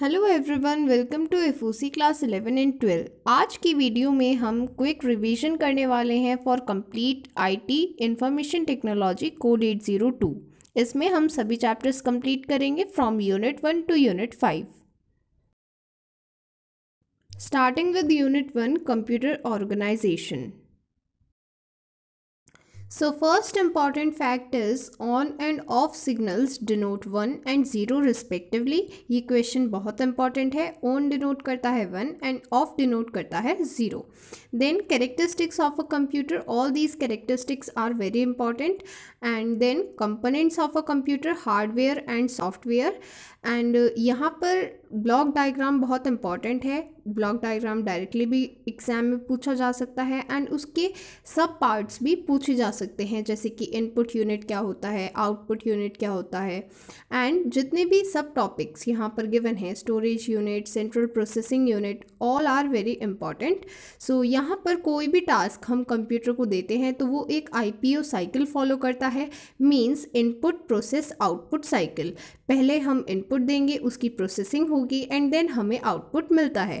Hello everyone welcome to F class 11 and 12 आज की video में हम क्विक रिवीजन करने वाले हैं for complete IT information technology code eight zero two इसमें हम सभी चैप्टर्स कंप्लीट करेंगे from unit one to unit five starting with unit one computer organisation So first important fact is on and off signals denote 1 and 0 respectively. ये question बहुत important है on denote करता है 1 and off denote करता है 0. Then characteristics of a computer all these characteristics are very important and then components of a computer hardware and software and यहाँ पर block diagram बहुत इंपॉर्टेंट है ब्लॉक डायग्राम डायरेक्टली भी exam में पूछा जा सकता है एंड उसके सब पार्ट्स भी पूछे जा सकते हैं जैसे कि इनपुट यूनिट क्या होता है आउटपुट यूनिट क्या होता है एंड जितने भी सब टॉपिक्स यहाँ पर गिवन है storage unit central processing unit all are very important so यहाँ पर कोई भी टास्क हम कंप्यूटर को देते हैं तो वो एक आई साइकिल फॉलो करता है means input process output cycle पहले हम इनपुट देंगे उसकी प्रोसेसिंग होगी होगी एंड देन हमें आउटपुट मिलता है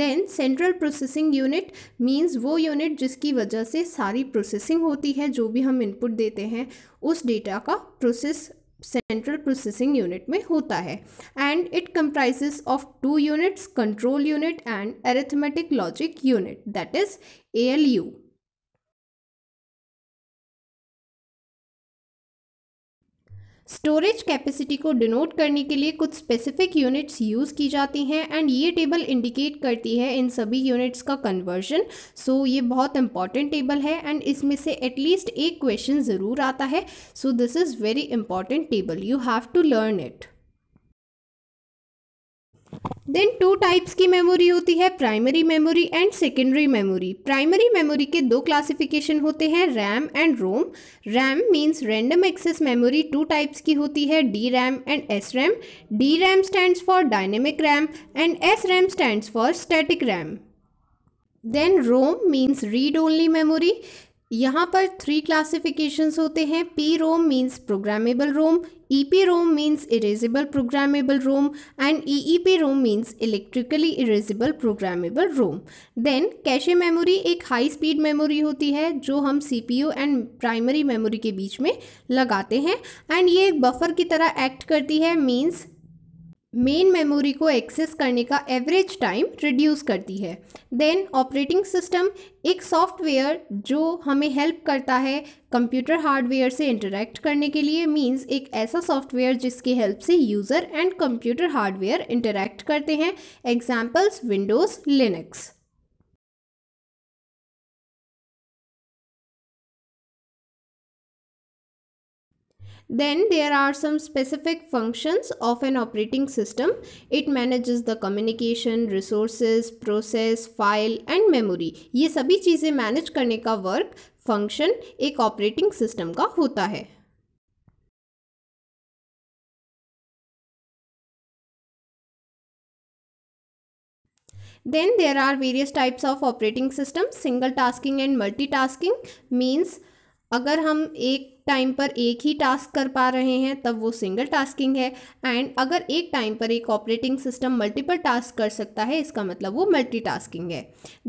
then central processing unit means वो यूनिट जिसकी वजह से सारी प्रोसेसिंग होती है जो भी हम इनपुट देते हैं उस डेटा का प्रोसेस सेंट्रल प्रोसेसिंग यूनिट में होता है and it comprises of two units control unit and arithmetic logic unit that is A L U storage capacity को डिनोट करने के लिए कुछ स्पेसिफिक यूनिट्स यूज़ की जाती हैं एंड ये टेबल इंडिकेट करती है इन सभी यूनिट्स का कन्वर्जन सो so, ये बहुत इंपॉर्टेंट टेबल है एंड इसमें से एटलीस्ट एक क्वेश्चन ज़रूर आता है so this is very important table you have to learn it then two types की मेमोरी होती है primary memory and secondary memory primary memory के दो क्लासिफिकेशन होते हैं RAM and ROM RAM means random access memory two types की होती है D RAM and S RAM D RAM stands for dynamic RAM and S RAM stand for static RAM then ROM means read only memory यहाँ पर three classifications होते हैं P ROM means programmable ROM EP ROM means erasable programmable ROM and EEP ROM means electrically erasable programmable ROM. Then cache memory एक high speed memory होती है जो हम CPU and primary memory के बीच में लगाते हैं and ये एक buffer की तरह act करती है means मेन मेमोरी को एक्सेस करने का एवरेज टाइम रिड्यूस करती है देन ऑपरेटिंग सिस्टम एक सॉफ्टवेयर जो हमें हेल्प करता है कंप्यूटर हार्डवेयर से इंटरेक्ट करने के लिए मींस एक ऐसा सॉफ्टवेयर जिसकी हेल्प से user and computer hardware interact करते हैं examples Windows Linux Then there are some specific functions of an operating system. It manages the communication, resources, process, file and memory. ye sabhi cheeze manage karne ka work function ek operating system ka hota hai Then there are various types of operating systems. Single tasking and multitasking means अगर हम एक time पर एक ही task कर पा रहे हैं तब वो सिंगल टास्किंग है एंड अगर एक टाइम पर एक ऑपरेटिंग सिस्टम मल्टीपल टास्क कर सकता है इसका मतलब वो टास्किंग है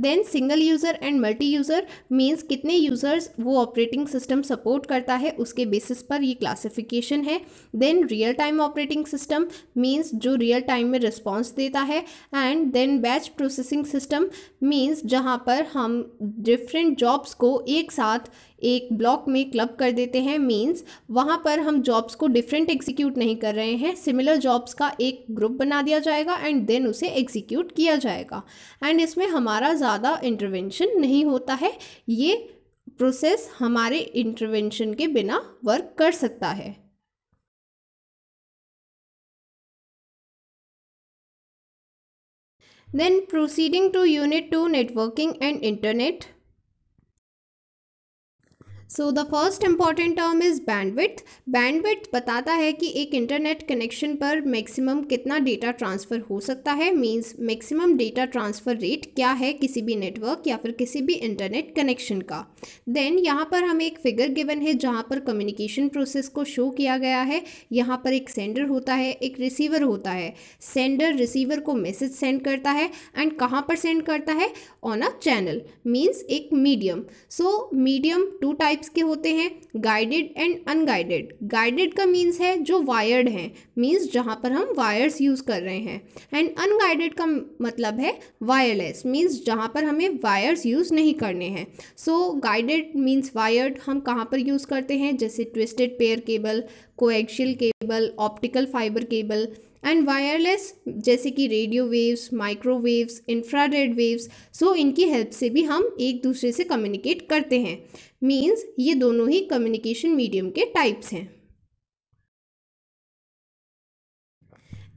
then single user and multi user means कितने यूज़र्स वो ऑपरेटिंग सिस्टम सपोर्ट करता है उसके बेसिस पर ये क्लासिफिकेशन है then real time operating system means जो रियल टाइम में रिस्पॉन्स देता है and then batch processing system means जहाँ पर हम डिफरेंट जॉब्स को एक साथ एक ब्लॉक में क्लब कर देते सकते हैं मीन्स वहाँ पर हम जॉब्स को डिफरेंट एग्जीक्यूट नहीं कर रहे हैं सिमिलर जॉब्स का एक ग्रुप बना दिया जाएगा एंड देन उसे एग्जीक्यूट किया जाएगा एंड इसमें हमारा ज़्यादा इंटरवेंशन नहीं होता है ये प्रोसेस हमारे इंटरवेंशन के बिना वर्क कर सकता है Then proceeding to Unit 2 Networking and Internet. So the first important term is bandwidth bandwidth बताता है कि एक इंटरनेट कनेक्शन पर मैक्सिमम कितना डेटा ट्रांसफ़र हो सकता है means maximum data transfer rate क्या है किसी भी नेटवर्क या फिर किसी भी इंटरनेट कनेक्शन का देन यहाँ पर हमें एक फिगर गिवन है जहाँ पर कम्युनिकेशन प्रोसेस को शो किया गया है यहाँ पर एक सेंडर होता है एक रिसीवर होता है सेंडर रिसीवर को मैसेज सेंड करता है एंड कहाँ पर सेंड करता है ऑन अ चैनल मीन्स एक medium so medium two type types के होते हैं गाइडेड एंड अनगाइडेड गाइडेड का मीन्स है जो वायर्ड हैं मीन्स जहाँ पर हम वायर्स यूज़ कर रहे हैं एंड अनगाइडेड का मतलब है वायरलेस मीन्स जहाँ पर हमें वायर्स यूज़ नहीं करने हैं सो गाइडेड मीन्स वायर्ड हम कहाँ पर यूज़ करते हैं जैसे twisted pair cable coaxial cable optical fibre cable and wireless जैसे कि radio waves microwaves infrared waves so इनकी हेल्प से भी हम एक दूसरे से कम्युनिकेट करते हैं मीन्स ये दोनों ही कम्युनिकेशन मीडियम के टाइप्स हैं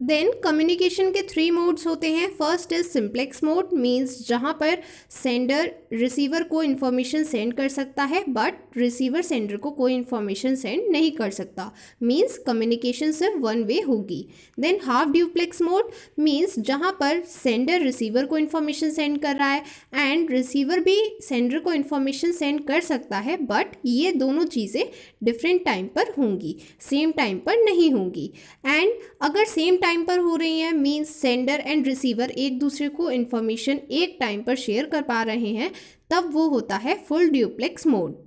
देन कम्युनिकेशन के थ्री मोड्स होते हैं first is simplex mode means जहाँ पर सेंडर रिसीवर को इन्फॉर्मेशन सेंड कर सकता है बट रिसीवर सेंडर को कोई इन्फॉर्मेशन सेंड नहीं कर सकता मीन्स कम्युनिकेशन सिर्फ वन वे होगी then half duplex mode means जहाँ पर सेंडर रिसीवर को इन्फॉर्मेशन सेंड कर रहा है एंड रिसीवर भी सेंडर को इन्फॉर्मेशन सेंड कर सकता है बट ये दोनों चीज़ें डिफरेंट टाइम पर होंगी सेम टाइम पर नहीं होंगी एंड अगर सेम टाइम पर हो रही हैं मीन्स सेंडर एंड रिसीवर एक दूसरे को इन्फॉर्मेशन एक टाइम पर शेयर कर पा रहे हैं तब वो होता है full duplex mode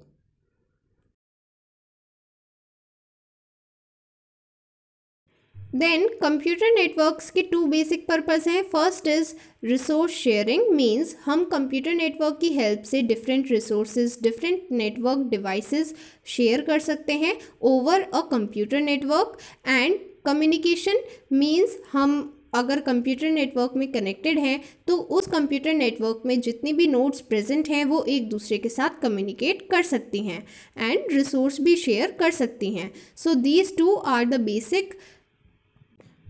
then computer networks के टू बेसिक पर्पस हैं first is resource sharing means हम कंप्यूटर नेटवर्क की हेल्प से different resources different network devices share कर सकते हैं over a computer network and communication means हम अगर कंप्यूटर नेटवर्क में कनेक्टेड हैं तो उस कंप्यूटर नेटवर्क में जितनी भी नोड्स प्रेजेंट हैं वो एक दूसरे के साथ कम्युनिकेट कर सकती हैं एंड रिसोर्स भी शेयर कर सकती हैं so these two are the basic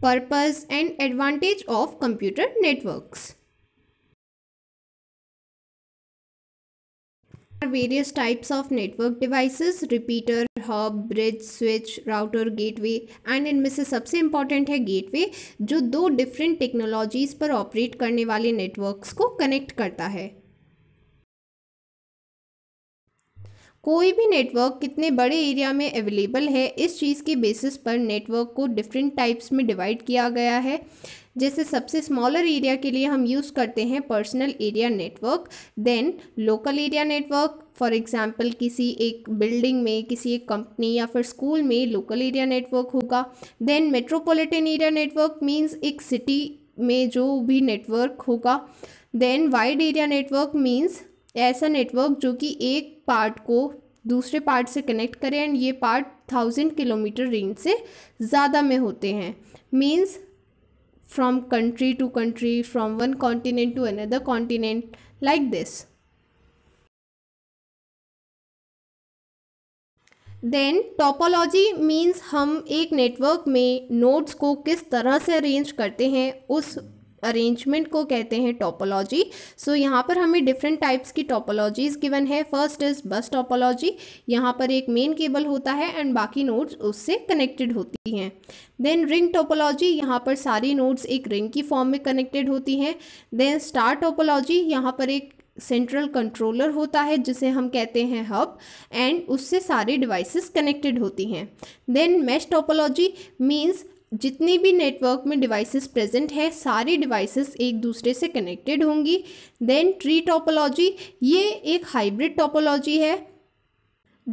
purpose and advantage of computer networks are various types of network devices repeater hub bridge switch router gateway and इनमें से सबसे important है gateway जो दो different technologies पर operate करने वाले networks को connect करता है कोई भी नेटवर्क कितने बड़े एरिया में अवेलेबल है इस चीज़ के बेसिस पर नेटवर्क को डिफरेंट टाइप्स में डिवाइड किया गया है जैसे सबसे स्मॉलर एरिया के लिए हम यूज़ करते हैं personal area network then local area network for example किसी एक बिल्डिंग में किसी एक कंपनी या फिर स्कूल में लोकल एरिया नेटवर्क होगा then metropolitan area network means एक सिटी में जो भी नेटवर्क होगा then wide area network means ऐसा नेटवर्क जो कि एक पार्ट को दूसरे पार्ट से कनेक्ट करें एंड ये पार्ट थाउजेंड किलोमीटर रेंज से ज़्यादा में होते हैं means from country to country, from one continent to another continent, like this. Then topology means हम एक नेटवर्क में नोड्स को किस तरह से अरेंज करते हैं उस अरेंजमेंट को कहते हैं टोपोलॉजी सो so, यहाँ पर हमें डिफरेंट टाइप्स की टोपोलॉजीज़ गिवन है फर्स्ट इज़ बस टोपोलॉजी यहाँ पर एक मेन केबल होता है एंड बाकी नोड्स उससे कनेक्टेड होती हैं देन रिंग टोपोलॉजी यहाँ पर सारी नोड्स एक रिंग की फॉर्म में कनेक्टेड होती हैं देन स्टार टोपोलॉजी यहाँ पर एक सेंट्रल कंट्रोलर होता है जिसे हम कहते हैं हब एंड उससे सारे डिवाइसेस कनेक्टेड होती हैं देन मैश टोपोलॉजी मींस जितनी भी नेटवर्क में डिवाइसेस प्रेजेंट है सारी डिवाइसेस एक दूसरे से कनेक्टेड होंगी देन ट्री टोपोलॉजी ये एक हाइब्रिड टोपोलॉजी है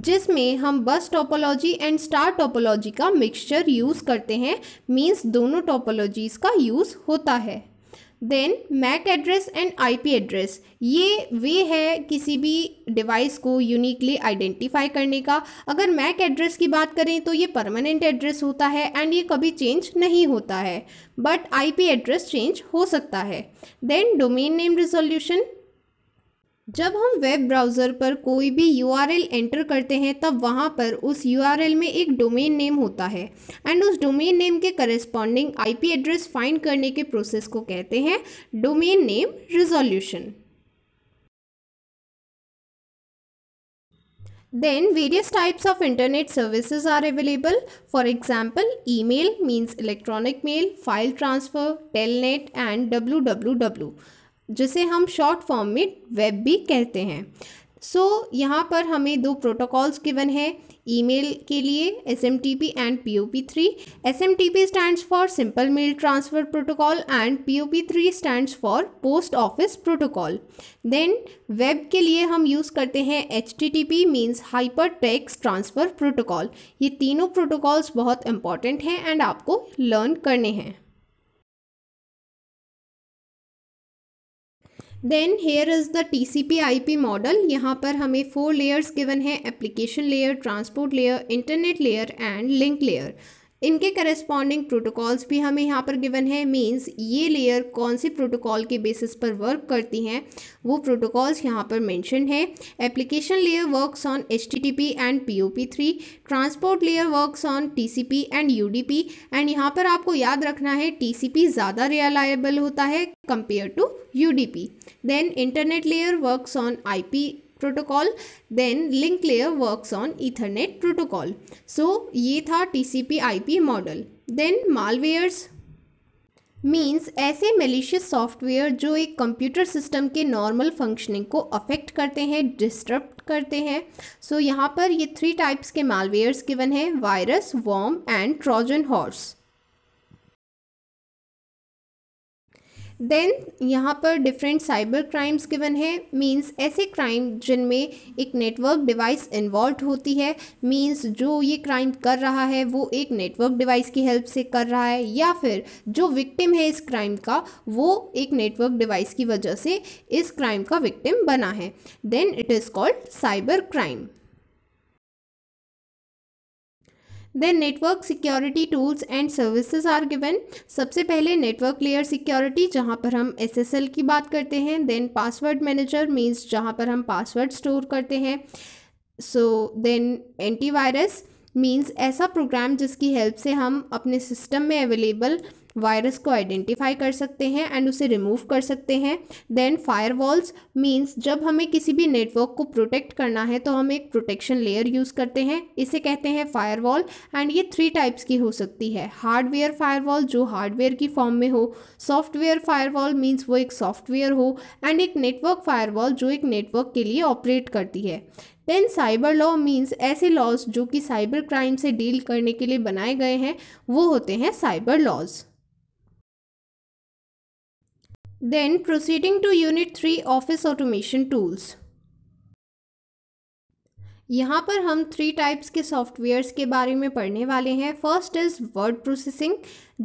जिसमें हम bus topology and star topology का मिक्सचर यूज़ करते हैं मींस दोनों टोपोलॉजीज़ का यूज़ होता है then MAC address and IP address ये वे है किसी भी डिवाइस को यूनिकली आइडेंटिफाई करने का अगर मैक एड्रेस की बात करें तो ये परमानेंट एड्रेस होता है एंड ये कभी चेंज नहीं होता है बट आईपी एड्रेस चेंज हो सकता है देन डोमेन नेम रिजोल्यूशन जब हम वेब ब्राउज़र पर कोई भी यूआरएल एंटर करते हैं तब वहाँ पर उस यूआरएल में एक डोमेन नेम होता है एंड उस डोमेन नेम के करस्पॉन्डिंग आईपी एड्रेस फाइंड करने के प्रोसेस को कहते हैं domain name resolution then various types of internet services are available for example email means electronic mail file transfer telnet and W W जिसे हम short form में web भी कहते हैं सो so, यहाँ पर हमें दो प्रोटोकॉल्स गिवन है ईमेल के लिए S M T P and P O P three S M T P stand for simple mail transfer protocol and P O P three stand for post office protocol then web के लिए हम use करते हैं H T T P means hyper text transfer protocol ये तीनों protocols बहुत important हैं and आपको लर्न करने हैं then here is the T C P I P model यहाँ पर हमें फोर लेयर्स गिवन है application layer transport layer internet layer and link layer इनके करस्पॉन्डिंग प्रोटोकॉल्स भी हमें यहाँ पर गिवन है मीन्स ये लेयर कौन से प्रोटोकॉल के बेसिस पर वर्क करती हैं वो प्रोटोकॉल्स यहाँ पर मैंशन है application layer works on H and P three transport layer works on T and U and यहाँ पर आपको याद रखना है टी ज़्यादा रियलाइबल होता है compare to U D P then internet layer works on I P protocol then link layer works on Ethernet protocol so ये था I P model then malwares means ऐसे मेलिशियस सॉफ्टवेयर जो एक computer system के normal functioning को affect करते हैं disturb करते हैं सो so, यहाँ पर ये थ्री टाइप्स के मालवेयर्स गिवन हैं virus worm and Trojan horse then यहाँ पर डिफरेंट साइबर क्राइम्स गिवन है मींस ऐसे क्राइम जिनमें एक नेटवर्क डिवाइस इन्वॉल्व होती है मींस जो ये क्राइम कर रहा है वो एक नेटवर्क डिवाइस की हेल्प से कर रहा है या फिर जो विक्टिम है इस क्राइम का वो एक नेटवर्क डिवाइस की वजह से इस क्राइम का विक्टिम बना है then it is called cyber crime then network security tools and services are given सबसे पहले नेटवर्क लेयर सिक्योरिटी जहाँ पर हम एस की बात करते हैं देन पासवर्ड मैनेजर मीन्स जहाँ पर हम पासवर्ड स्टोर करते हैं सो देन एंटीवायरस मीन्स ऐसा प्रोग्राम जिसकी हेल्प से हम अपने सिस्टम में अवेलेबल वायरस को आइडेंटिफाई कर सकते हैं एंड उसे रिमूव कर सकते हैं देन फायरवॉल्स मीन्स जब हमें किसी भी नेटवर्क को प्रोटेक्ट करना है तो हम एक प्रोटेक्शन लेयर यूज़ करते हैं इसे कहते हैं फायरवॉल एंड ये थ्री टाइप्स की हो सकती है हार्डवेयर फायरवॉल जो हार्डवेयर की फॉर्म में हो सॉफ्टवेयर फायरवॉल मीन्स वो एक सॉफ्टवेयर हो एंड एक नेटवर्क फायरवॉल जो एक नेटवर्क के लिए ऑपरेट करती है देन साइबर लॉ मीन्स ऐसे लॉज जो कि साइबर क्राइम से डील करने के लिए बनाए गए हैं वो होते हैं cyber laws Then proceeding to Unit 3 Office Automation Tools. यहाँ पर हम थ्री टाइप्स के सॉफ्टवेयर्स के बारे में पढ़ने वाले हैं फर्स्ट इज़ वर्ड प्रोसेसिंग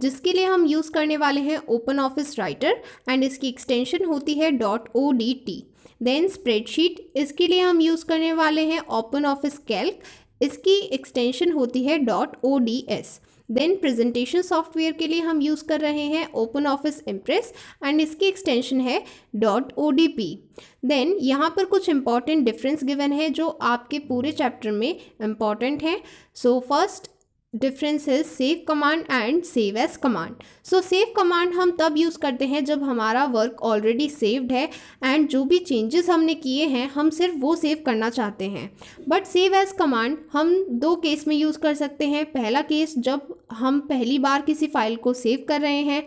जिसके लिए हम यूज़ करने वाले हैं ओपन ऑफिस राइटर एंड इसकी एक्सटेंशन होती है dot O D T then spreadsheet इसके लिए हम यूज़ करने वाले हैं ओपन ऑफिस कैल्क इसकी एक्सटेंशन होती है dot O D S then presentation software के लिए हम यूज़ कर रहे हैं ओपन ऑफिस इम्प्रेस एंड इसकी एक्सटेंशन है dot O D P then यहाँ पर कुछ इंपॉर्टेंट डिफरेंस गिवन है जो आपके पूरे चैप्टर में इम्पॉर्टेंट हैं so first difference is save command and save as command so save command हम तब यूज़ करते हैं जब हमारा वर्क ऑलरेडी सेव्ड है एंड जो भी चेंजेस हमने किए हैं हम सिर्फ वो सेव करना चाहते हैं बट सेव एस कमांड हम दो केस में यूज़ कर सकते हैं पहला केस जब हम पहली बार किसी फाइल को सेव कर रहे हैं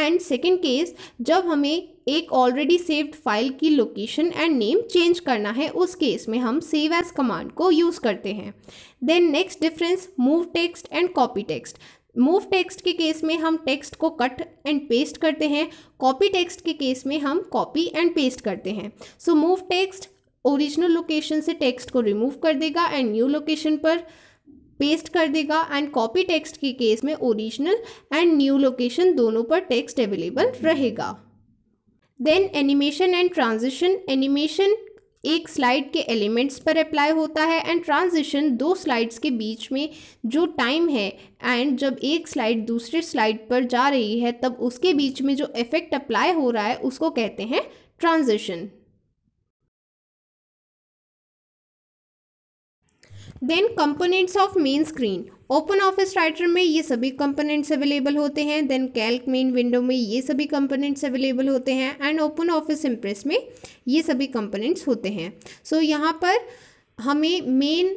एंड सेकेंड केस जब हमें एक ऑलरेडी सेव्ड फाइल की लोकेशन एंड नेम चेंज करना है उस केस में हम सेव एज कमांड को यूज़ करते हैं then next difference move text and copy text move text के केस में हम टेक्स्ट को कट एंड पेस्ट करते हैं कॉपी टेक्स्ट के केस में हम कॉपी एंड पेस्ट करते हैं so move text original location से टेक्स्ट को रिमूव कर देगा एंड न्यू लोकेशन पर पेस्ट कर देगा एंड कॉपी टेक्स्ट के केस में ओरिजिनल एंड न्यू लोकेशन दोनों पर टेक्स्ट अवेलेबल रहेगा then animation and transition animation एक स्लाइड के एलिमेंट्स पर अप्लाई होता है एंड ट्रांजिशन दो स्लाइड्स के बीच में जो टाइम है एंड जब एक स्लाइड दूसरे स्लाइड पर जा रही है तब उसके बीच में जो इफ़ेक्ट अप्लाई हो रहा है उसको कहते हैं transition then components of main screen Open Office Writer में ये सभी कंपोनेंट्स अवेलेबल होते हैं देन कैल्क मेन विंडो में ये सभी कंपोनेंट्स अवेलेबल होते हैं एंड ओपन ऑफिस इम्प्रेस में ये सभी कंपोनेंट्स होते हैं सो so, यहाँ पर हमें मेन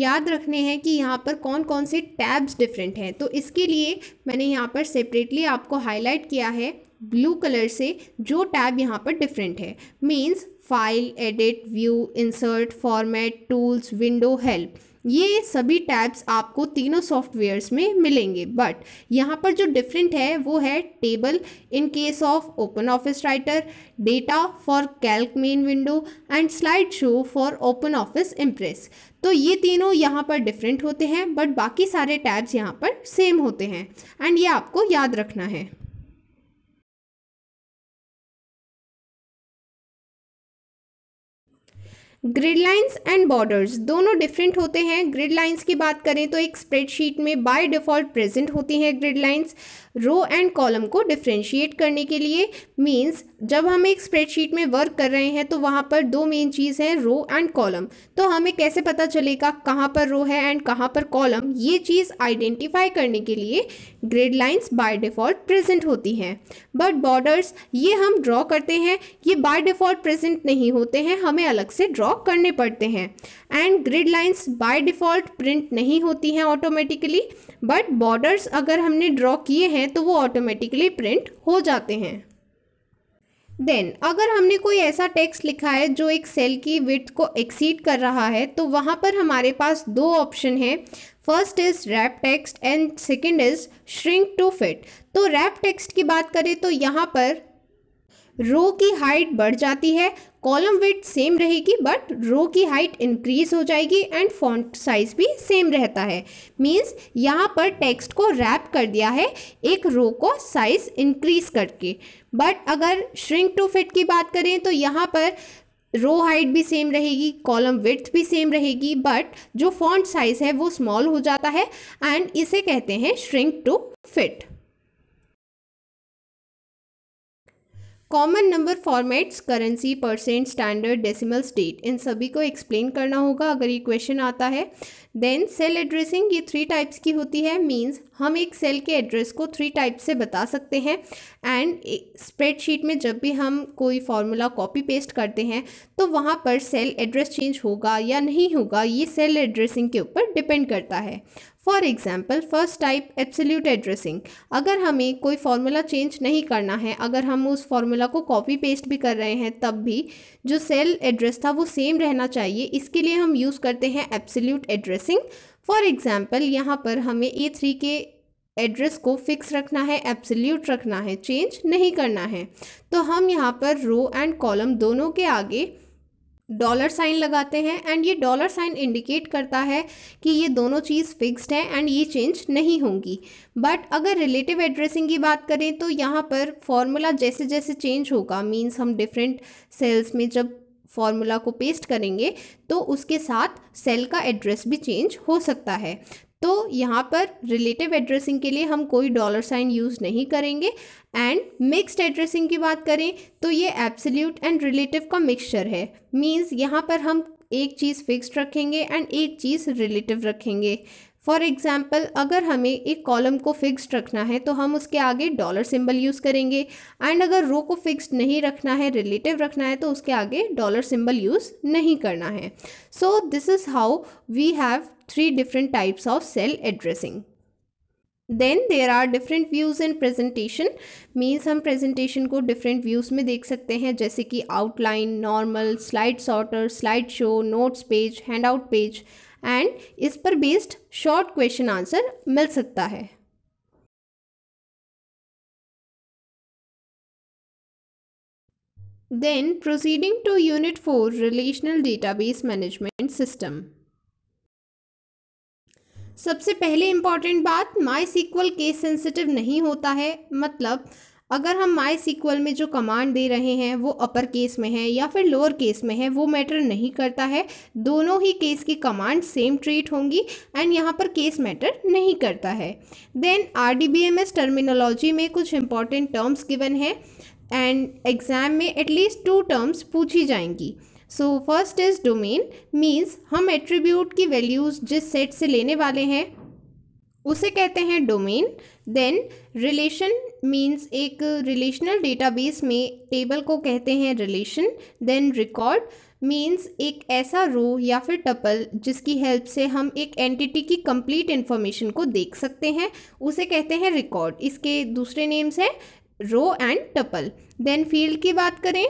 याद रखने हैं कि यहाँ पर कौन कौन से टैब्स डिफरेंट हैं तो इसके लिए मैंने यहाँ पर सेपरेटली आपको हाईलाइट किया है ब्लू कलर से जो टैब यहाँ पर डिफरेंट है means file edit view insert format tools window help ये सभी टैब्स आपको तीनों सॉफ्टवेयर्स में मिलेंगे बट यहाँ पर जो डिफरेंट है वो है table in case of Open Office Writer data for Calc main window and slide show for Open Office Impress तो ये तीनों यहाँ पर डिफरेंट होते हैं बट बाकी सारे टैब्स यहाँ पर सेम होते हैं एंड ये आपको याद रखना है ग्रिड लाइंस एंड बॉर्डर्स दोनों डिफरेंट होते हैं ग्रिड लाइंस की बात करें तो एक स्प्रेडशीट में बाय डिफ़ॉल्ट प्रेजेंट होती हैं grid lines row and column को डिफ्रेंशिएट करने के लिए मीन्स जब हम एक स्प्रेडशीट में वर्क कर रहे हैं तो वहाँ पर दो मेन चीज़ हैं रो एंड कॉलम तो हमें कैसे पता चलेगा कहाँ पर रो है एंड कहाँ पर कॉलम ये चीज़ आइडेंटिफाई करने के लिए grid lines by default present होती हैं बट बॉर्डर्स ये हम ड्रॉ करते हैं ये बाय डिफ़ॉल्ट प्रेजेंट नहीं होते हैं हमें अलग से ड्रॉ करने पड़ते हैं and grid lines by default print नहीं होती हैं ऑटोमेटिकली बट बॉर्डर्स अगर हमने ड्रॉ किए हैं तो वो ऑटोमेटिकली प्रिंट हो जाते हैं देन अगर हमने कोई ऐसा टेक्स्ट लिखा है जो एक सेल की विथ को एक्सीड कर रहा है तो वहाँ पर हमारे पास दो ऑप्शन है first is wrap text and second is shrink to fit तो रैप टेक्स्ट की बात करें तो यहाँ पर रो की हाइट बढ़ जाती है कॉलम विथ सेम रहेगी बट रो की हाइट इंक्रीज हो जाएगी एंड फॉन्ट साइज भी सेम रहता है मीन्स यहाँ पर टेक्स्ट को रैप कर दिया है एक रो को साइज इंक्रीज करके बट अगर श्रिंक टू फिट की बात करें तो यहाँ पर रो हाइट भी सेम रहेगी कॉलम विथ भी सेम रहेगी बट जो फॉन्ट साइज़ है वो स्मॉल हो जाता है एंड इसे कहते हैं shrink to fit common number formats currency percent standard decimal state इन सभी को एक्सप्लेन करना होगा अगर ये क्वेश्चन आता है देन सेल एड्रेसिंग ये थ्री टाइप्स की होती है मींस हम एक सेल के एड्रेस को थ्री टाइप्स से बता सकते हैं एंड स्प्रेडशीट में जब भी हम कोई फार्मूला कॉपी पेस्ट करते हैं तो वहाँ पर सेल एड्रेस चेंज होगा या नहीं होगा ये सेल एड्रेसिंग के ऊपर डिपेंड करता है for example first type absolute addressing अगर हमें कोई फार्मूला चेंज नहीं करना है अगर हम उस फार्मूला को कॉपी पेस्ट भी कर रहे हैं तब भी जो सेल एड्रेस था वो सेम रहना चाहिए इसके लिए हम यूज़ करते हैं एब्सोल्यूट एड्रेसिंग फॉर एग्ज़ाम्पल यहाँ पर हमें ए थ्री के एड्रेस को फिक्स रखना है एब्सोल्यूट रखना है चेंज नहीं करना है तो हम यहाँ पर रो एंड कॉलम दोनों के आगे डॉलर साइन लगाते हैं एंड ये डॉलर साइन इंडिकेट करता है कि ये दोनों चीज़ फिक्स्ड है एंड ये चेंज नहीं होंगी बट अगर रिलेटिव एड्रेसिंग की बात करें तो यहाँ पर फॉर्मूला जैसे जैसे चेंज होगा मींस हम डिफरेंट सेल्स में जब फॉर्मूला को पेस्ट करेंगे तो उसके साथ सेल का एड्रेस भी चेंज हो सकता है तो यहाँ पर रिलेटिव एड्रेसिंग के लिए हम कोई डॉलर साइन यूज़ नहीं करेंगे एंड मिक्स्ड एड्रेसिंग की बात करें तो ये एब्सोल्यूट एंड रिलेटिव का मिक्सचर है मींस यहाँ पर हम एक चीज़ फिक्स्ड रखेंगे एंड एक चीज़ रिलेटिव रखेंगे फॉर एग्ज़ाम्पल अगर हमें एक कॉलम को फिक्स्ड रखना है तो हम उसके आगे डॉलर सिंबल यूज़ करेंगे एंड अगर रो को फिक्स्ड नहीं रखना है रिलेटिव रखना है तो उसके आगे डॉलर सिंबल यूज़ नहीं करना है so this is how we have three different types of cell addressing then there are different views in presentation means हम प्रेजेंटेशन को डिफरेंट व्यूज़ में देख सकते हैं जैसे कि outline normal slide sorter slide show notes page handout page and इस पर बेस्ड शॉर्ट क्वेश्चन आंसर मिल सकता है then proceeding to unit four relational database management system सबसे पहले इम्पॉर्टेंट बात माई सीक्वल केस सेंसिटिव नहीं होता है मतलब अगर हम माई सिक्वल में जो कमांड दे रहे हैं वो अपर केस में है या फिर लोअर केस में है वो मैटर नहीं करता है दोनों ही केस की कमांड सेम ट्रीट होंगी एंड यहाँ पर केस मैटर नहीं करता है then R D B M S terminology में कुछ इंपॉर्टेंट टर्म्स गिवन है एंड एग्ज़ाम में एटलीस्ट टू टर्म्स पूछी जाएंगी so first is domain means हम एट्रीब्यूट की वैल्यूज़ जिस सेट से लेने वाले हैं उसे कहते हैं डोमेन देन रिलेशन मीन्स एक रिलेशनल डेटाबेस में टेबल को कहते हैं रिलेशन देन रिकॉर्ड मीन्स एक ऐसा रो या फिर टपल जिसकी हेल्प से हम एक एंटिटी की कंप्लीट इन्फॉर्मेशन को देख सकते हैं उसे कहते हैं रिकॉर्ड इसके दूसरे नेम्स हैं row and tuple then field की बात करें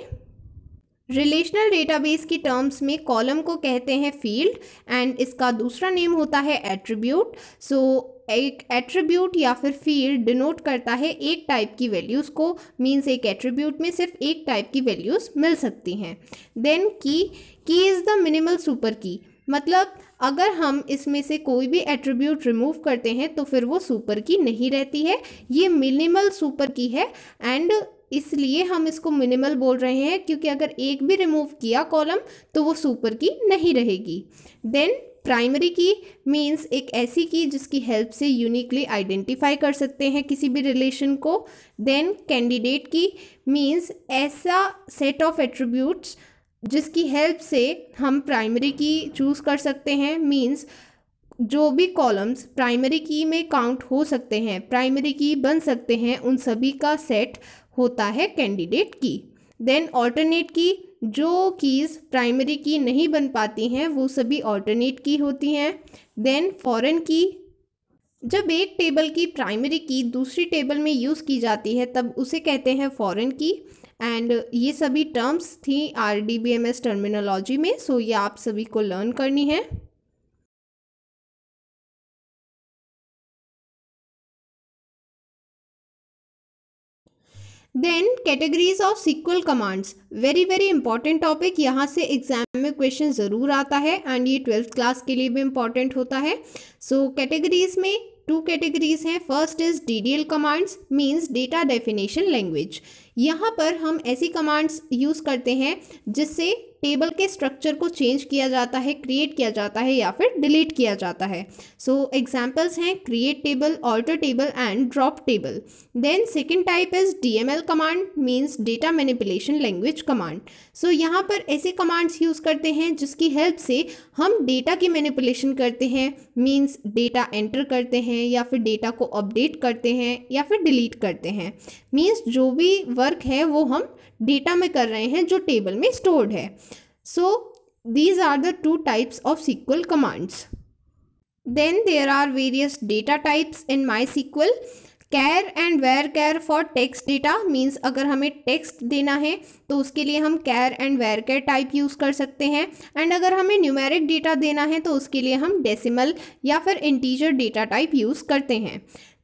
रिलेशनल डेटाबेस की टर्म्स में कॉलम को कहते हैं फील्ड एंड इसका दूसरा नेम होता है एट्रीब्यूट सो so, एक एट्रीब्यूट या फिर फील्ड डिनोट करता है एक टाइप की वैल्यूज़ को मीन्स एक एट्रीब्यूट में सिर्फ एक टाइप की वैल्यूज़ मिल सकती हैं देन की की इज़ द मिनिमल सुपर की मतलब अगर हम इसमें से कोई भी एट्रीब्यूट रिमूव करते हैं तो फिर वो सुपर की नहीं रहती है ये मिनिमल सुपर की है एंड इसलिए हम इसको मिनिमल बोल रहे हैं क्योंकि अगर एक भी रिमूव किया कॉलम तो वो सुपर की नहीं रहेगी देन प्राइमरी की मीन्स एक ऐसी की जिसकी हेल्प से यूनिकली आइडेंटिफाई कर सकते हैं किसी भी रिलेशन को देन कैंडिडेट की मीन्स ऐसा सेट ऑफ एट्रीब्यूट्स जिसकी हेल्प से हम प्राइमरी की चूज़ कर सकते हैं मीन्स जो भी कॉलम्स प्राइमरी की में काउंट हो सकते हैं प्राइमरी की बन सकते हैं उन सभी का सेट होता है कैंडिडेट की देन ऑल्टरनेट की जो कीज़ प्राइमरी की नहीं बन पाती हैं वो सभी ऑल्टरनेट की होती हैं देन फॉरेन की जब एक टेबल की प्राइमरी की दूसरी टेबल में यूज़ की जाती है तब उसे कहते हैं फॉरेन की एंड ये सभी टर्म्स थी R D B M S terminology में सो ये आप सभी को लर्न करनी है then categories of SQL commands very very important topic यहाँ से एग्जाम में क्वेश्चन ज़रूर आता है एंड ये ट्वेल्थ क्लास के लिए भी इम्पॉर्टेंट होता है सो so, कैटेगरीज में टू कैटेगरीज हैं first is D D L commands means data definition language यहाँ पर हम ऐसी कमांड्स यूज़ करते हैं जिससे टेबल के स्ट्रक्चर को चेंज किया जाता है क्रिएट किया जाता है या फिर डिलीट किया जाता है सो so, एग्जाम्पल्स हैं create table alter table and drop table then second type is D M L command means data manipulation language command so यहाँ पर ऐसे कमांड्स यूज़ करते हैं जिसकी हेल्प से हम डेटा की मैनिपुलेशन करते हैं मीन्स डेटा एंटर करते हैं या फिर डेटा को अपडेट करते हैं या फिर डिलीट करते हैं मीन्स जो भी वर्क है वो हम डेटा में कर रहे हैं जो टेबल में स्टोर्ड है So these are the two types of SQL commands. Then there are various data types in MySQL. Char and varchar for text data means अगर हमें टेक्स्ट देना है तो उसके लिए हम char and varchar type use कर सकते हैं एंड अगर हमें न्यूमेरिक डेटा देना है तो उसके लिए हम डेसिमल या फिर इंटीजर डेटा टाइप यूज़ करते हैं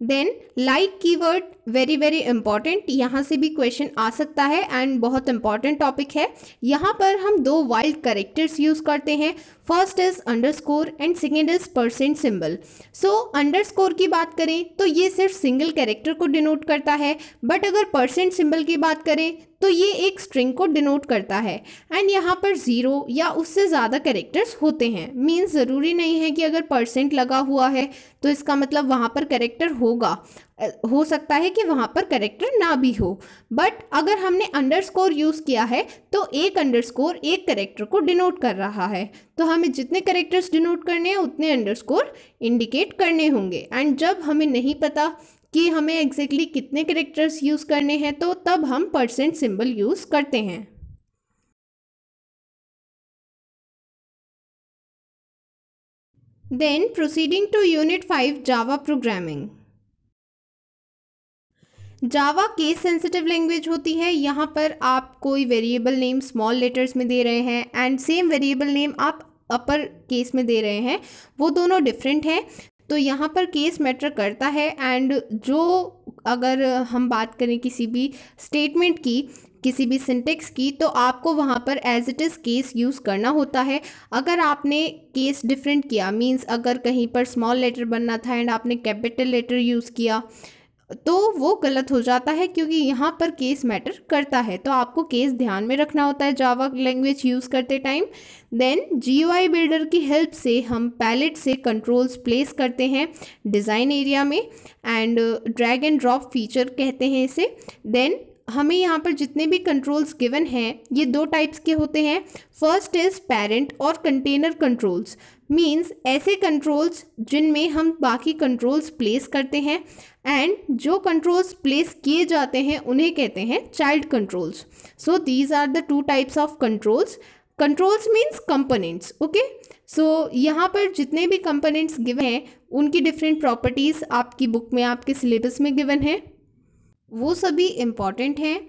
then like keyword very very important यहाँ से भी क्वेश्चन आ सकता है एंड बहुत इंपॉर्टेंट टॉपिक है यहाँ पर हम दो वाइल्ड करेक्टर्स यूज़ करते हैं first is underscore and second is percent symbol so underscore की बात करें तो ये सिर्फ सिंगल कैरेक्टर को डिनोट करता है बट अगर परसेंट सिंबल की बात करें तो ये एक स्ट्रिंग को डिनोट करता है एंड यहाँ पर ज़ीरो या उससे ज़्यादा करेक्टर्स होते हैं मीन्स ज़रूरी नहीं है कि अगर परसेंट लगा हुआ है तो इसका मतलब वहाँ पर करेक्टर होगा हो सकता है कि वहाँ पर करेक्टर ना भी हो बट अगर हमने अंडरस्कोर यूज़ किया है तो एक अंडरस्कोर एक करेक्टर को डिनोट कर रहा है तो हमें जितने करेक्टर्स डिनोट करने हैं उतने अंडरस्कोर इंडिकेट करने होंगे एंड जब हमें नहीं पता कि हमें एग्जैक्टली exactly कितने करेक्टर्स यूज़ करने हैं तो तब हम परसेंट सिंबल यूज़ करते हैं Then proceeding to Unit 5 Java Programming. Java case sensitive language होती है यहाँ पर आप कोई वेरिएबल नेम स्मॉल लेटर्स में दे रहे हैं एंड सेम वेरिएबल नेम आप अपर केस में दे रहे हैं वो दोनों डिफरेंट हैं तो यहाँ पर केस मैटर करता है एंड जो अगर हम बात करें किसी भी स्टेटमेंट की किसी भी सिंटेक्स की तो आपको वहाँ पर as it is case use करना होता है अगर आपने केस डिफरेंट किया मींस अगर कहीं पर स्मॉल लेटर बनना था एंड आपने कैपिटल लेटर यूज़ किया तो वो गलत हो जाता है क्योंकि यहाँ पर केस मैटर करता है तो आपको केस ध्यान में रखना होता है जावा लैंग्वेज यूज़ करते टाइम देन जी बिल्डर की हेल्प से हम पैलेट से कंट्रोल्स प्लेस करते हैं डिज़ाइन एरिया में and drag and drop feature कहते हैं इसे देन हमें यहाँ पर जितने भी कंट्रोल्स गिवन हैं ये दो टाइप्स के होते हैं फर्स्ट इज़ पेरेंट और कंटेनर कंट्रोल्स मींस ऐसे कंट्रोल्स जिनमें हम बाकी कंट्रोल्स प्लेस करते हैं एंड जो कंट्रोल्स प्लेस किए जाते हैं उन्हें कहते हैं child controls so these are the two types of controls controls means components okay so यहाँ पर जितने भी कंपोनेंट्स गिवन हैं उनकी डिफरेंट प्रॉपर्टीज़ आपकी बुक में आपके सिलेबस में गिवन है वो सभी इम्पॉर्टेंट हैं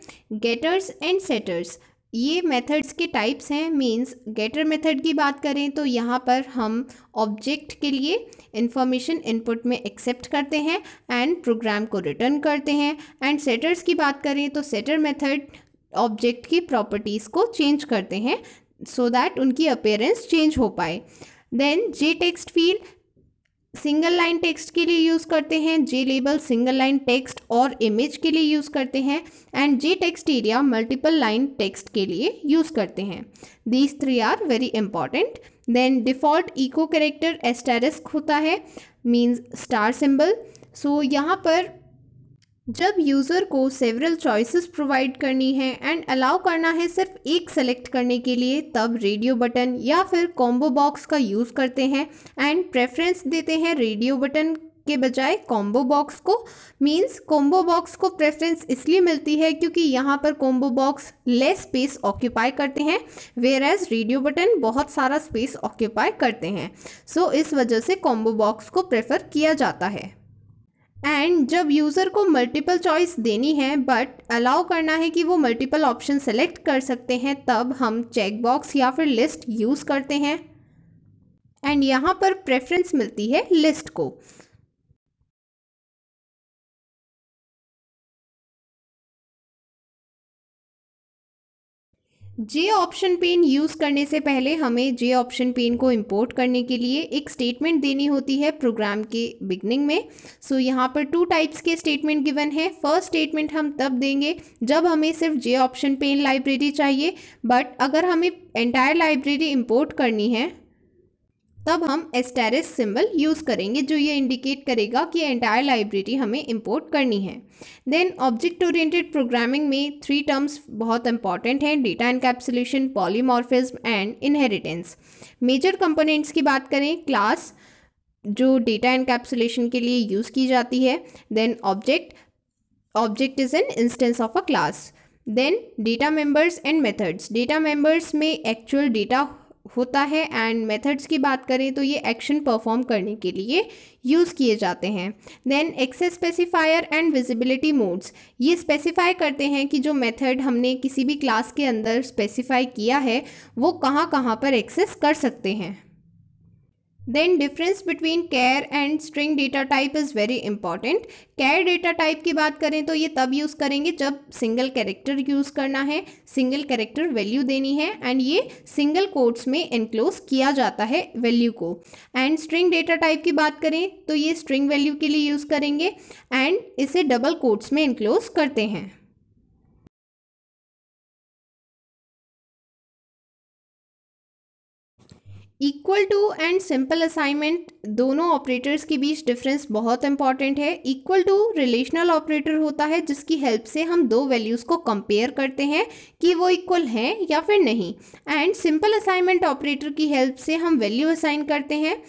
गेटर्स एंड सेटर्स ये मेथड्स के टाइप्स हैं मींस गेटर मेथड की बात करें तो यहाँ पर हम ऑब्जेक्ट के लिए इन्फॉर्मेशन इनपुट में एक्सेप्ट करते हैं एंड प्रोग्राम को रिटर्न करते हैं एंड सेटर्स की बात करें तो सेटर मेथड ऑब्जेक्ट की प्रॉपर्टीज़ को चेंज करते हैं सो so दैट उनकी अपेयरेंस चेंज हो पाए then J text field single line text के लिए यूज़ करते हैं J label single line text और इमेज के लिए यूज़ करते हैं and J text area multiple line text के लिए यूज़ करते हैं these three are very important then default echo character asterisk होता है मीन्स स्टार सिंबल सो यहाँ पर जब यूज़र को सेवरल चॉइसेस प्रोवाइड करनी है एंड अलाउ करना है सिर्फ एक सेलेक्ट करने के लिए तब रेडियो बटन या फिर कॉम्बो बॉक्स का यूज़ करते हैं एंड प्रेफरेंस देते हैं रेडियो बटन के बजाय कॉम्बो बॉक्स को मींस कॉम्बो बॉक्स को प्रेफरेंस इसलिए मिलती है क्योंकि यहाँ पर combo box less space occupy करते हैं वेयर एज रेडियो बटन बहुत सारा स्पेस ऑक्यूपाई करते हैं सो so, इस वजह से कॉम्बो बॉक्स को प्रेफर किया जाता है एंड जब यूज़र को मल्टीपल चॉइस देनी है बट अलाउ करना है कि वो मल्टीपल ऑप्शन सेलेक्ट कर सकते हैं तब हम चेक बॉक्स या फिर लिस्ट यूज़ करते हैं एंड यहाँ पर प्रेफरेंस मिलती है लिस्ट को जे ऑप्शन पेन यूज़ करने से पहले हमें जे ऑप्शन पेन को इंपोर्ट करने के लिए एक स्टेटमेंट देनी होती है प्रोग्राम के बिगनिंग में सो so, यहाँ पर टू टाइप्स के स्टेटमेंट गिवन है फर्स्ट स्टेटमेंट हम तब देंगे जब हमें सिर्फ जे ऑप्शन पेन लाइब्रेरी चाहिए बट अगर हमें एंटायर लाइब्रेरी इंपोर्ट करनी है तब हम एस्टेरिस सिंबल यूज़ करेंगे जो ये इंडिकेट करेगा कि एंटायर लाइब्रेरी हमें इंपोर्ट करनी है देन ऑब्जेक्ट ओरिएंटेड प्रोग्रामिंग में थ्री टर्म्स बहुत इंपॉर्टेंट हैं data encapsulation polymorphism and inheritance major components की बात करें क्लास जो डेटा कैप्सुलेशन के लिए यूज़ की जाती है then object object is an instance of a class then data members and methods data members में एक्चुअल डेटा होता है एंड मेथड्स की बात करें तो ये एक्शन परफॉर्म करने के लिए यूज़ किए जाते हैं then access specifier and visibility modes ये स्पेसिफाई करते हैं कि जो मेथड हमने किसी भी क्लास के अंदर स्पेसिफाई किया है वो कहाँ कहाँ पर एक्सेस कर सकते हैं then difference between char and string data type is very important char data type की बात करें तो ये तब यूज़ करेंगे जब सिंगल कैरेक्टर यूज़ करना है सिंगल कैरेक्टर वैल्यू देनी है एंड ये सिंगल कोड्स में इनक्लोज किया जाता है वैल्यू को एंड स्ट्रिंग डेटा टाइप की बात करें तो ये स्ट्रिंग वैल्यू के लिए यूज़ करेंगे एंड इसे डबल कोड्स में इनक्लोज करते हैं equal to and simple assignment दोनों ऑपरेटर्स के बीच डिफरेंस बहुत इंपॉर्टेंट है इक्वल टू रिलेशनल ऑपरेटर होता है जिसकी हेल्प से हम दो वैल्यूज़ को कंपेयर करते हैं कि वो इक्वल हैं या फिर नहीं एंड सिंपल असाइनमेंट ऑपरेटर की हेल्प से हम वैल्यू असाइन करते हैं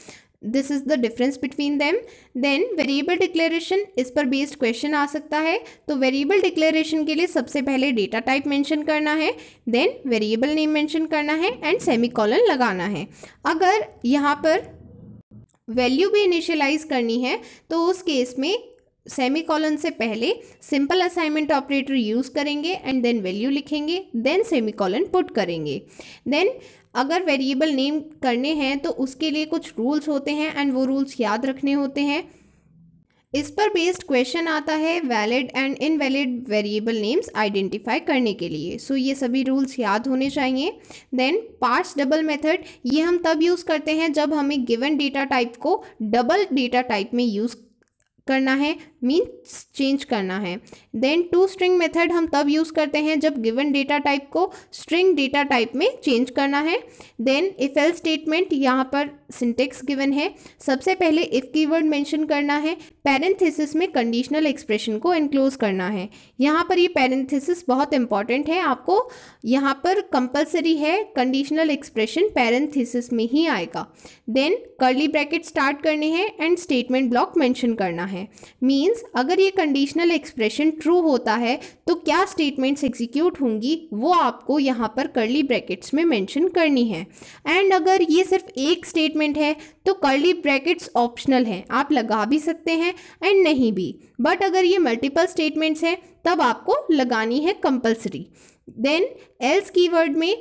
this is the difference between them then variable declaration इस पर बेस्ड क्वेश्चन आ सकता है तो वेरिएबल डिक्लेरेशन के लिए सबसे पहले डेटा टाइप मैंशन करना है देन वेरिएबल नेम मैंशन करना है एंड सेमी लगाना है अगर यहाँ पर वैल्यू भी इनिशियलाइज करनी है तो उस केस में सेमी कॉलन से पहले सिंपल असाइनमेंट ऑपरेटर यूज़ करेंगे एंड देन वैल्यू लिखेंगे देन सेमी कॉलन पुट करेंगे देन अगर वेरिएबल नेम करने हैं तो उसके लिए कुछ रूल्स होते हैं एंड वो रूल्स याद रखने होते हैं इस पर बेस्ड क्वेश्चन आता है valid and invalid variable names identify करने के लिए सो so, ये सभी रूल्स याद होने चाहिए देन पार्ट्स डबल मेथड ये हम तब यूज़ करते हैं जब हमें गिवन डेटा टाइप को डबल डेटा टाइप में यूज़ करना है मीन्स चेंज करना है देन टू स्ट्रिंग मेथड हम तब यूज़ करते हैं जब गिवन डेटा टाइप को स्ट्रिंग डेटा टाइप में चेंज करना है देन इफ एल स्टेटमेंट यहाँ पर सिंटेक्स गिवन है सबसे पहले इफ़ कीवर्ड मेंशन करना है पैरेंथेसिस में कंडीशनल एक्सप्रेशन को इनक्लोज करना है यहाँ पर ये पैरेंथेसिस बहुत इंपॉर्टेंट है आपको यहाँ पर कंपलसरी है कंडीशनल एक्सप्रेशन पैरेंथेसिस में ही आएगा देन कर्ली ब्रैकेट स्टार्ट करने हैं एंड स्टेटमेंट ब्लॉक मेंशन करना है मींस अगर ये कंडीशनल एक्सप्रेशन ट्रू होता है तो क्या स्टेटमेंट्स एग्जीक्यूट होंगी वो आपको यहाँ पर कर्ली ब्रैकेट्स में मैंशन करनी है एंड अगर ये सिर्फ एक स्टेटमेंट स्टेटमेंट है तो कर्ली ब्रैकेट्स ऑप्शनल हैं आप लगा भी सकते हैं एंड नहीं भी बट अगर ये मल्टीपल स्टेटमेंट्स हैं तब आपको लगानी है कंपलसरी देन एल्स कीवर्ड में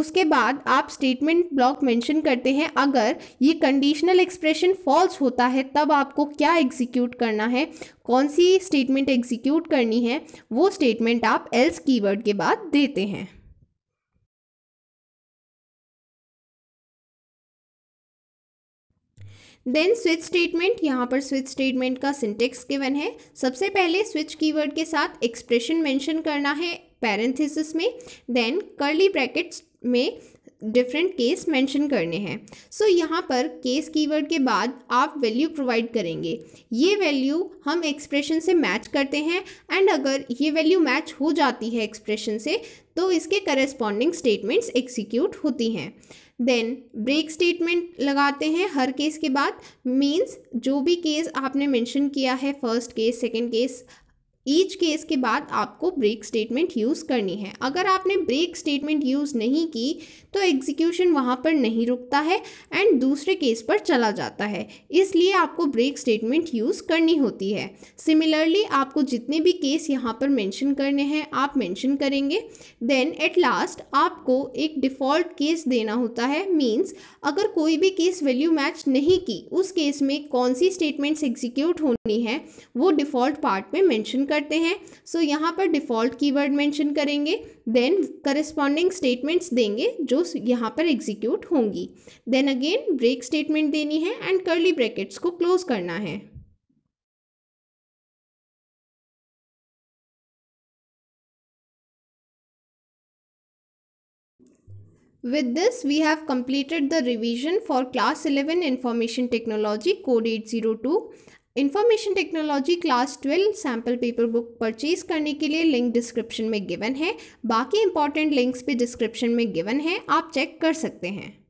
उसके बाद आप स्टेटमेंट ब्लॉक मेंशन करते हैं अगर ये कंडीशनल एक्सप्रेशन फॉल्स होता है तब आपको क्या एग्जीक्यूट करना है कौन सी स्टेटमेंट एग्जीक्यूट करनी है वो स्टेटमेंट आप एल्स कीवर्ड के बाद देते हैं देन स्विच स्टेटमेंट यहाँ पर स्विच स्टेटमेंट का सिंटेक्स गिवन है सबसे पहले स्विच कीवर्ड के साथ एक्सप्रेशन मेंशन करना है पैरेंथिसिस में देन कर्ली ब्रैकेट्स में डिफरेंट केस मेंशन करने हैं सो so, यहाँ पर केस कीवर्ड के बाद आप वैल्यू प्रोवाइड करेंगे ये वैल्यू हम एक्सप्रेशन से मैच करते हैं एंड अगर ये वैल्यू मैच हो जाती है एक्सप्रेशन से तो इसके करस्पॉन्डिंग स्टेटमेंट्स एक्सिक्यूट होती हैं देन ब्रेक स्टेटमेंट लगाते हैं हर केस के बाद मीन्स जो भी केस आपने मैंशन किया है first case second case each case के बाद आपको ब्रेक स्टेटमेंट यूज़ करनी है अगर आपने ब्रेक स्टेटमेंट यूज़ नहीं की तो एग्जीक्यूशन वहाँ पर नहीं रुकता है एंड दूसरे केस पर चला जाता है इसलिए आपको ब्रेक स्टेटमेंट यूज़ करनी होती है सिमिलरली आपको जितने भी केस यहाँ पर मैंशन करने हैं आप मैंशन करेंगे देन एट लास्ट आपको एक डिफ़ॉल्ट केस देना होता है मीन्स अगर कोई भी केस वैल्यू मैच नहीं की उस केस में कौन सी स्टेटमेंट्स एग्जीक्यूट होनी है वो डिफ़ॉल्ट पार्ट में मेंशन करते हैं सो so, यहाँ पर डिफ़ॉल्ट कीवर्ड मेंशन करेंगे देन करस्पॉन्डिंग स्टेटमेंट्स देंगे जो यहाँ पर एग्जीक्यूट होंगी देन अगेन ब्रेक स्टेटमेंट देनी है एंड कर्ली ब्रैकेट्स को क्लोज करना है With this, we have completed the revision for Class 11 Information Technology Code 802 information technology class twelve sample paper book purchase करने के लिए लिंक डिस्क्रिप्शन में गिवन है बाकी इंपॉर्टेंट लिंक्स भी डिस्क्रिप्शन में गिवन है आप चेक कर सकते हैं